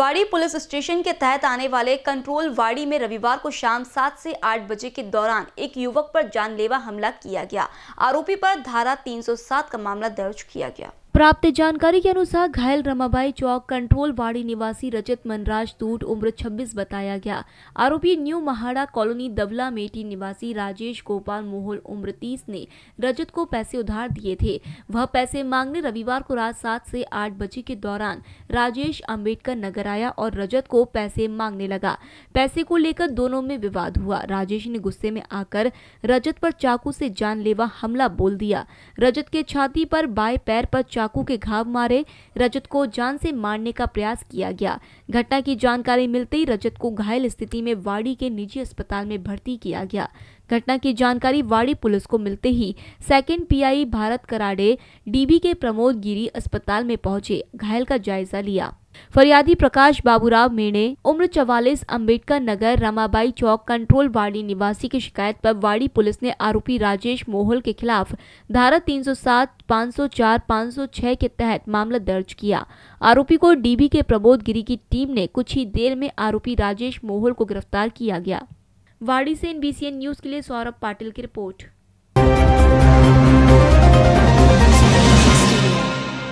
वाड़ी police station के तहत आने वाले कंट्रोल वाड़ी में रविवार को शाम सात से आठ बजे के दौरान एक युवक पर जानलेवा हमला किया गया आरोपी पर धारा 307 का मामला दर्ज किया गया प्राप्त जानकारी के अनुसार घायल रमाबाई चौक कंट्रोल वाड़ी निवासी रजत मनराज दूट उम्र 26 बताया गया आरोपी न्यू महाड़ा कॉलोनी दबला मेटी निवासी राजेश गोपाल मोहल उम्र 30 ने रजत को पैसे उधार दिए थे वह पैसे मांगने रविवार को रात सात से आठ बजे के दौरान राजेश अम्बेडकर नगर आया और रजत को पैसे मांगने लगा पैसे को लेकर दोनों में विवाद हुआ राजेश ने गुस्से में आकर रजत पर चाकू से जानलेवा हमला बोल दिया रजत के छाती पर बाय पैर पर चाकू के घाव मारे रजत को जान से मारने का प्रयास किया गया घटना की जानकारी मिलते ही रजत को घायल स्थिति में वाड़ी के निजी अस्पताल में भर्ती किया गया घटना की जानकारी वाड़ी पुलिस को मिलते ही second PI Bharat Karade DB के प्रमोद गिरी अस्पताल में पहुंचे घायल का जायजा लिया फरियादी प्रकाश बाबूराव मीणे उम्र चवालीस अम्बेडकर नगर रमाबाई चौक कंट्रोल वाड़ी निवासी की शिकायत पर वाड़ी पुलिस ने आरोपी राजेश मोहल के खिलाफ धारा 307, 504, 506 के तहत मामला दर्ज किया आरोपी को डीबी के प्रबोध गिरी की टीम ने कुछ ही देर में आरोपी राजेश मोहल को गिरफ्तार किया गया वाड़ी से एन न्यूज के लिए सौरभ पाटिल की रिपोर्ट